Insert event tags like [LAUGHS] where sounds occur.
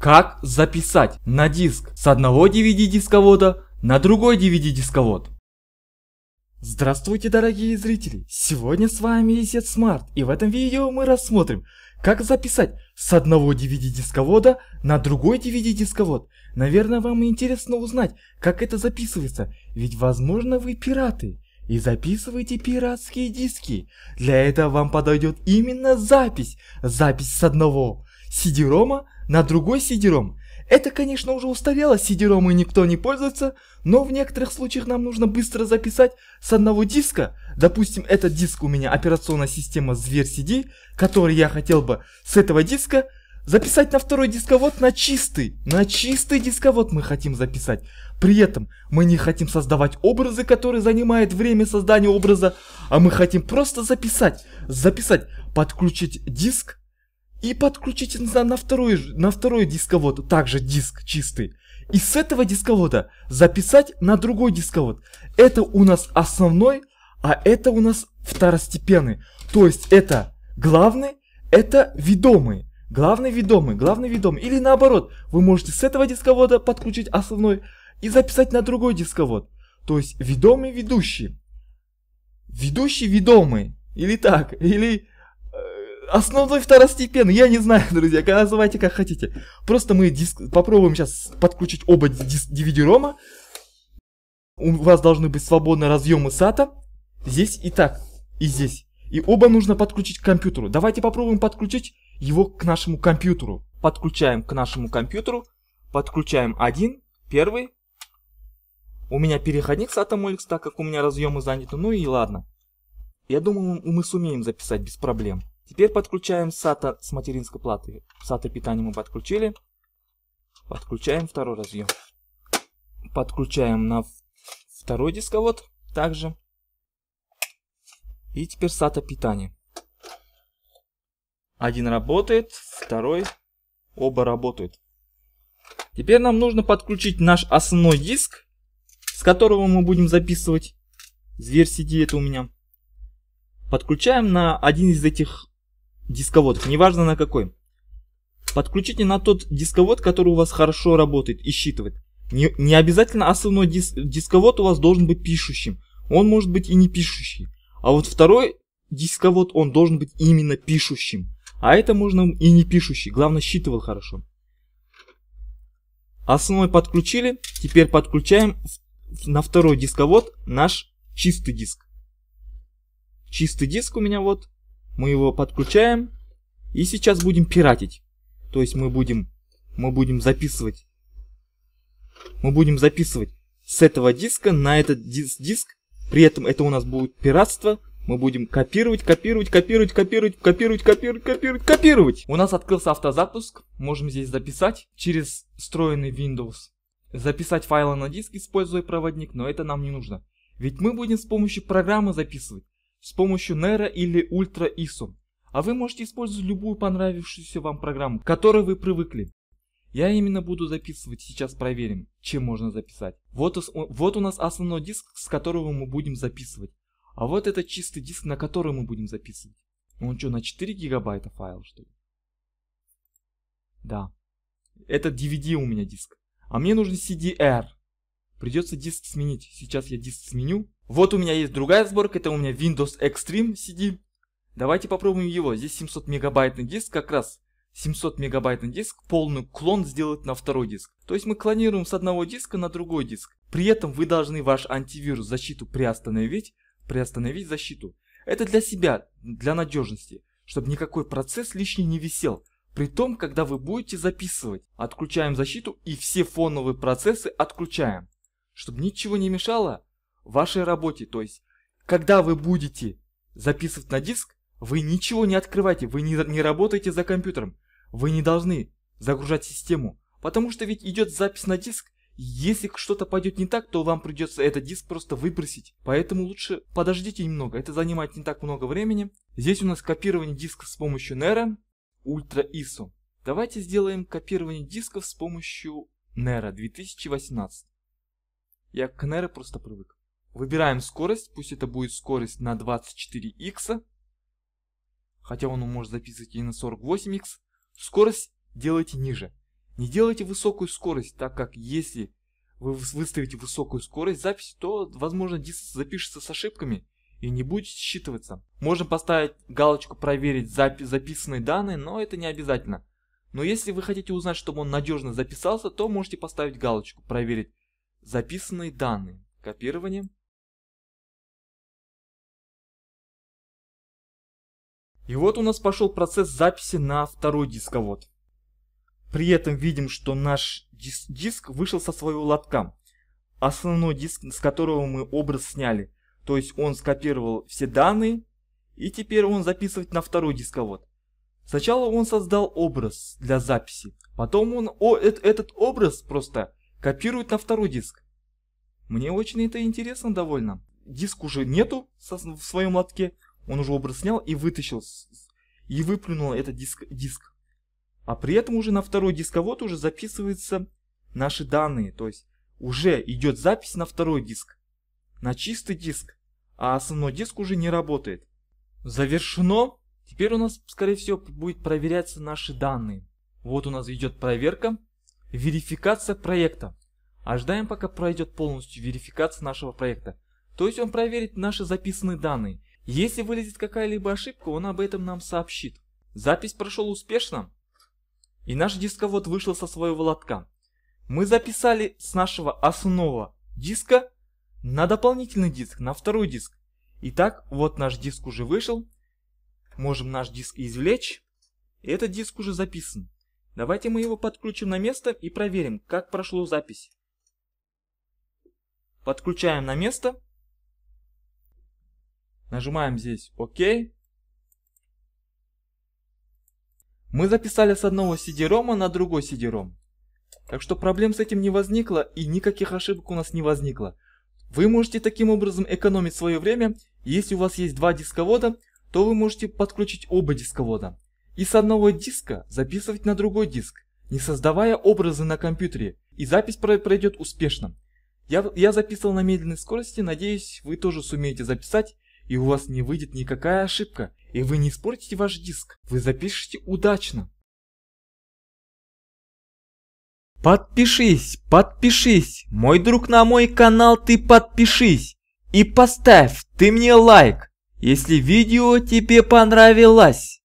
как записать на диск с одного DVD дисковода на другой DVD дисковод. Здравствуйте, дорогие зрители! Сегодня с вами Изет Смарт, и в этом видео мы рассмотрим, как записать с одного DVD дисковода на другой DVD дисковод. Наверное, вам интересно узнать, как это записывается, ведь возможно вы пираты и записывайте пиратские диски. Для этого вам подойдет именно запись, запись с одного Сидерома на другой сидером. Это, конечно, уже устарело, сидиромы никто не пользуется, но в некоторых случаях нам нужно быстро записать с одного диска. Допустим, этот диск у меня операционная система Зверь CD, который я хотел бы с этого диска записать на второй дисковод на чистый. На чистый дисковод мы хотим записать. При этом мы не хотим создавать образы, которые занимают время создания образа, а мы хотим просто записать. Записать, подключить диск и подключить на, на, второй, на второй дисковод, также диск чистый. И с этого дисковода записать на другой дисковод. Это у нас основной, а это у нас второстепенный. То есть это главный, это ведомый. Главный ведомый, главный ведомый. Или наоборот, вы можете с этого дисковода подключить основной и записать на другой дисковод. То есть ведомый ведущий. Ведущий ведомый. Или так, или Основной второстепенный, я не знаю, [LAUGHS] друзья, называйте как хотите. Просто мы диск... попробуем сейчас подключить оба DVD-рома. У вас должны быть свободные разъемы SATA. Здесь и так, и здесь. И оба нужно подключить к компьютеру. Давайте попробуем подключить его к нашему компьютеру. Подключаем к нашему компьютеру. Подключаем один, первый. У меня переходник с Atomolix, так как у меня разъемы заняты. Ну и ладно. Я думаю, мы сумеем записать без проблем. Теперь подключаем SATA с материнской платы. SATA питания мы подключили. Подключаем второй разъем. Подключаем на второй дисковод также. И теперь SATA питания. Один работает, второй, оба работают. Теперь нам нужно подключить наш основной диск, с которого мы будем записывать. Зверь CD это у меня. Подключаем на один из этих дисковод, неважно на какой. Подключите на тот дисковод, который у вас хорошо работает и считывает. Не, не обязательно основной дис, дисковод у вас должен быть пишущим. Он может быть и не пишущий. А вот второй дисковод, он должен быть именно пишущим. А это можно и не пишущий, главное считывал хорошо. Основной подключили, теперь подключаем на второй дисковод наш чистый диск. Чистый диск у меня вот мы его подключаем и сейчас будем пиратить. То есть мы будем, мы будем записывать. Мы будем записывать с этого диска на этот дис диск. При этом это у нас будет пиратство. Мы будем копировать, копировать, копировать, копировать, копировать, копировать, копировать, копировать. У нас открылся автозапуск. Можем здесь записать через встроенный Windows. Записать файлы на диск, используя проводник, но это нам не нужно. Ведь мы будем с помощью программы записывать с помощью Nero или Ultra ISO, а вы можете использовать любую понравившуюся вам программу, к которой вы привыкли. Я именно буду записывать, сейчас проверим, чем можно записать. Вот, вот у нас основной диск, с которого мы будем записывать. А вот это чистый диск, на который мы будем записывать. Он что, на 4 гигабайта файл, что ли? Да. Это DVD у меня диск. А мне нужен CDR. Придется диск сменить. Сейчас я диск сменю. Вот у меня есть другая сборка, это у меня Windows Extreme CD. Давайте попробуем его. Здесь 700 мегабайтный диск как раз. 700 мегабайтный диск, полный клон сделать на второй диск. То есть мы клонируем с одного диска на другой диск. При этом вы должны ваш антивирус защиту приостановить, приостановить защиту. Это для себя, для надежности, чтобы никакой процесс лишний не висел. При том, когда вы будете записывать, отключаем защиту и все фоновые процессы отключаем чтобы ничего не мешало вашей работе. То есть, когда вы будете записывать на диск, вы ничего не открываете, вы не, не работаете за компьютером. Вы не должны загружать систему, потому что ведь идет запись на диск, если что-то пойдет не так, то вам придется этот диск просто выбросить. Поэтому лучше подождите немного, это занимает не так много времени. Здесь у нас копирование дисков с помощью Nero Ultra ISO. Давайте сделаем копирование дисков с помощью Nero 2018. Я к Nero просто привык. Выбираем скорость, пусть это будет скорость на 24x, хотя он может записывать и на 48x. Скорость делайте ниже. Не делайте высокую скорость, так как если вы выставите высокую скорость записи, то возможно диск запишется с ошибками и не будет считываться. Можно поставить галочку проверить запи записанные данные, но это не обязательно. Но если вы хотите узнать, чтобы он надежно записался, то можете поставить галочку проверить Записанные данные. Копирование. И вот у нас пошел процесс записи на второй дисковод. При этом видим, что наш дис диск вышел со своего лотка. Основной диск, с которого мы образ сняли. То есть он скопировал все данные, и теперь он записывает на второй дисковод. Сначала он создал образ для записи, потом он о, этот образ просто копируют на второй диск. Мне очень это интересно довольно. Диск уже нету в своем лотке, он уже образ снял и вытащил, и выплюнул этот диск. диск. А при этом уже на второй дисковод уже записываются наши данные, то есть уже идет запись на второй диск, на чистый диск, а основной диск уже не работает. Завершено. Теперь у нас, скорее всего, будет проверяться наши данные. Вот у нас идет проверка. Верификация проекта. Ожидаем, пока пройдет полностью верификация нашего проекта. То есть он проверит наши записанные данные. Если вылезет какая-либо ошибка, он об этом нам сообщит. Запись прошел успешно. И наш дисковод вышел со своего лотка. Мы записали с нашего основного диска на дополнительный диск, на второй диск. Итак, вот наш диск уже вышел. Можем наш диск извлечь. Этот диск уже записан. Давайте мы его подключим на место и проверим, как прошла запись. Подключаем на место. Нажимаем здесь ОК. Мы записали с одного CD-ROM на другой CD-ROM. Так что проблем с этим не возникло и никаких ошибок у нас не возникло. Вы можете таким образом экономить свое время. Если у вас есть два дисковода, то вы можете подключить оба дисковода и с одного диска записывать на другой диск, не создавая образы на компьютере, и запись пройдет успешно. Я, я записывал на медленной скорости, надеюсь, вы тоже сумеете записать, и у вас не выйдет никакая ошибка, и вы не испортите ваш диск, вы запишете удачно. Подпишись, подпишись, мой друг на мой канал ты подпишись, и поставь ты мне лайк, если видео тебе понравилось.